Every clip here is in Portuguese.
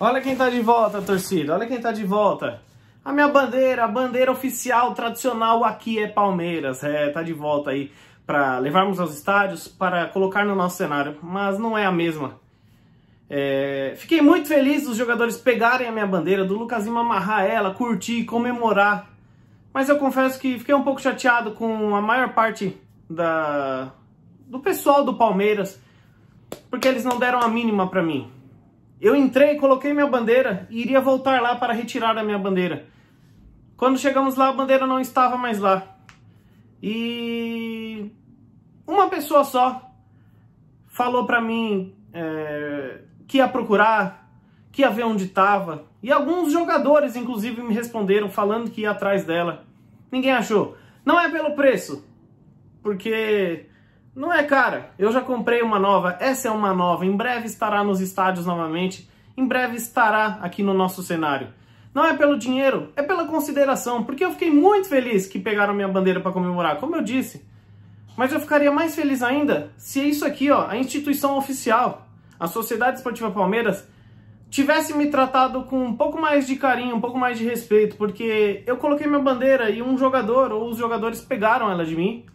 Olha quem tá de volta, torcida. Olha quem tá de volta. A minha bandeira, a bandeira oficial tradicional aqui é Palmeiras. É, tá de volta aí para levarmos aos estádios, para colocar no nosso cenário, mas não é a mesma. É... Fiquei muito feliz dos jogadores pegarem a minha bandeira, do Lucas Lima amarrar ela, curtir, comemorar. Mas eu confesso que fiquei um pouco chateado com a maior parte da... do pessoal do Palmeiras, porque eles não deram a mínima para mim. Eu entrei, coloquei minha bandeira e iria voltar lá para retirar a minha bandeira. Quando chegamos lá, a bandeira não estava mais lá. E uma pessoa só falou para mim é, que ia procurar, que ia ver onde estava. E alguns jogadores, inclusive, me responderam falando que ia atrás dela. Ninguém achou. Não é pelo preço, porque não é cara, eu já comprei uma nova, essa é uma nova, em breve estará nos estádios novamente, em breve estará aqui no nosso cenário. Não é pelo dinheiro, é pela consideração, porque eu fiquei muito feliz que pegaram minha bandeira para comemorar, como eu disse. Mas eu ficaria mais feliz ainda se isso aqui, ó, a instituição oficial, a Sociedade Esportiva Palmeiras, tivesse me tratado com um pouco mais de carinho, um pouco mais de respeito, porque eu coloquei minha bandeira e um jogador ou os jogadores pegaram ela de mim,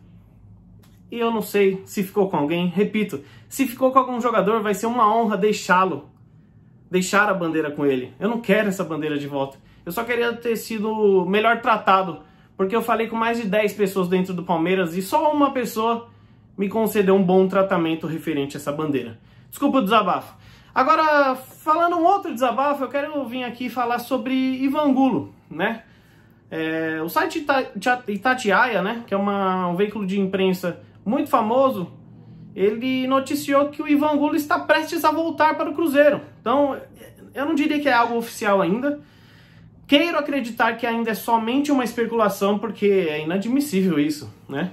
e eu não sei se ficou com alguém. Repito, se ficou com algum jogador, vai ser uma honra deixá-lo, deixar a bandeira com ele. Eu não quero essa bandeira de volta. Eu só queria ter sido melhor tratado, porque eu falei com mais de 10 pessoas dentro do Palmeiras e só uma pessoa me concedeu um bom tratamento referente a essa bandeira. Desculpa o desabafo. Agora, falando um outro desabafo, eu quero vir aqui falar sobre Ivan Gulo, né? É, o site Itatiaia, né, que é uma, um veículo de imprensa muito famoso, ele noticiou que o Ivan Gula está prestes a voltar para o Cruzeiro. Então, eu não diria que é algo oficial ainda. Queiro acreditar que ainda é somente uma especulação, porque é inadmissível isso, né?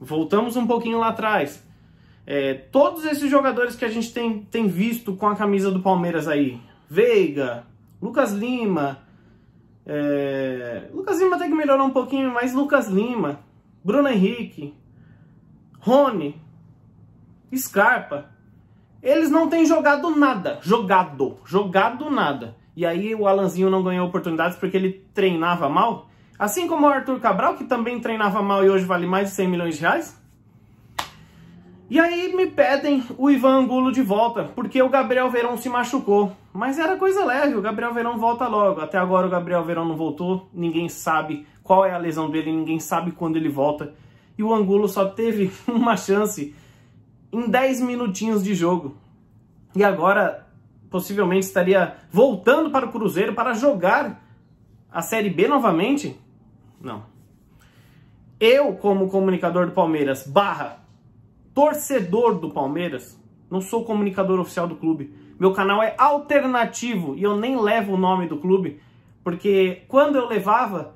Voltamos um pouquinho lá atrás. É, todos esses jogadores que a gente tem, tem visto com a camisa do Palmeiras aí, Veiga, Lucas Lima, é, Lucas Lima tem que melhorar um pouquinho, mas Lucas Lima, Bruno Henrique, Rony, Scarpa, eles não têm jogado nada. Jogado, jogado nada. E aí o Alanzinho não ganhou oportunidades porque ele treinava mal. Assim como o Arthur Cabral, que também treinava mal e hoje vale mais de 100 milhões de reais. E aí me pedem o Ivan Angulo de volta, porque o Gabriel Verão se machucou. Mas era coisa leve, o Gabriel Verão volta logo. Até agora o Gabriel Verão não voltou, ninguém sabe qual é a lesão dele, ninguém sabe quando ele volta e o Angulo só teve uma chance em 10 minutinhos de jogo. E agora possivelmente estaria voltando para o Cruzeiro para jogar a Série B novamente? Não. Eu, como comunicador do Palmeiras, barra torcedor do Palmeiras, não sou comunicador oficial do clube. Meu canal é alternativo e eu nem levo o nome do clube, porque quando eu levava,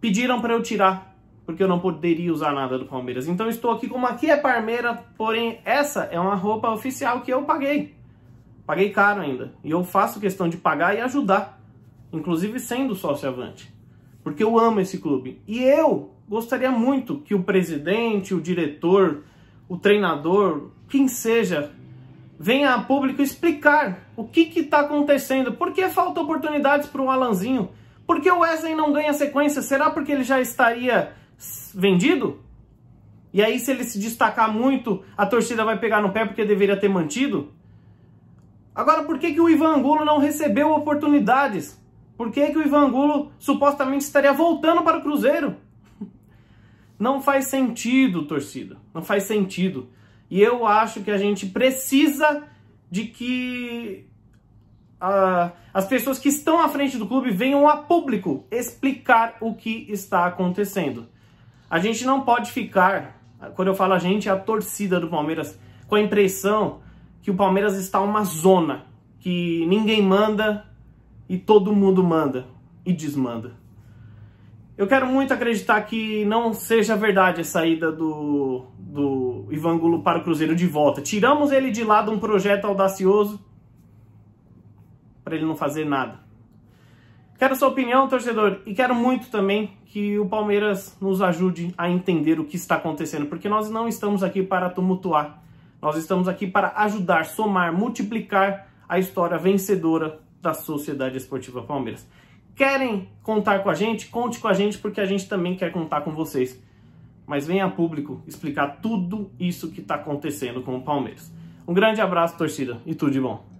pediram para eu tirar porque eu não poderia usar nada do Palmeiras. Então estou aqui com uma é Parmeira, porém essa é uma roupa oficial que eu paguei. Paguei caro ainda. E eu faço questão de pagar e ajudar, inclusive sendo sócio avante. Porque eu amo esse clube. E eu gostaria muito que o presidente, o diretor, o treinador, quem seja, venha a público explicar o que está acontecendo. Por que falta oportunidades para o Alanzinho? Por que o Wesley não ganha sequência? Será porque ele já estaria vendido. E aí, se ele se destacar muito, a torcida vai pegar no pé porque deveria ter mantido. Agora, por que, que o Ivan Angulo não recebeu oportunidades? Por que, que o Ivan Angulo supostamente estaria voltando para o Cruzeiro? Não faz sentido, torcida. Não faz sentido. E eu acho que a gente precisa de que uh, as pessoas que estão à frente do clube venham a público explicar o que está acontecendo. A gente não pode ficar, quando eu falo a gente, é a torcida do Palmeiras, com a impressão que o Palmeiras está uma zona, que ninguém manda e todo mundo manda e desmanda. Eu quero muito acreditar que não seja verdade a saída do, do Ivângulo para o Cruzeiro de volta. Tiramos ele de lado um projeto audacioso para ele não fazer nada. Quero sua opinião, torcedor, e quero muito também que o Palmeiras nos ajude a entender o que está acontecendo, porque nós não estamos aqui para tumultuar, nós estamos aqui para ajudar, somar, multiplicar a história vencedora da Sociedade Esportiva Palmeiras. Querem contar com a gente? Conte com a gente, porque a gente também quer contar com vocês. Mas venha a público explicar tudo isso que está acontecendo com o Palmeiras. Um grande abraço, torcida, e tudo de bom.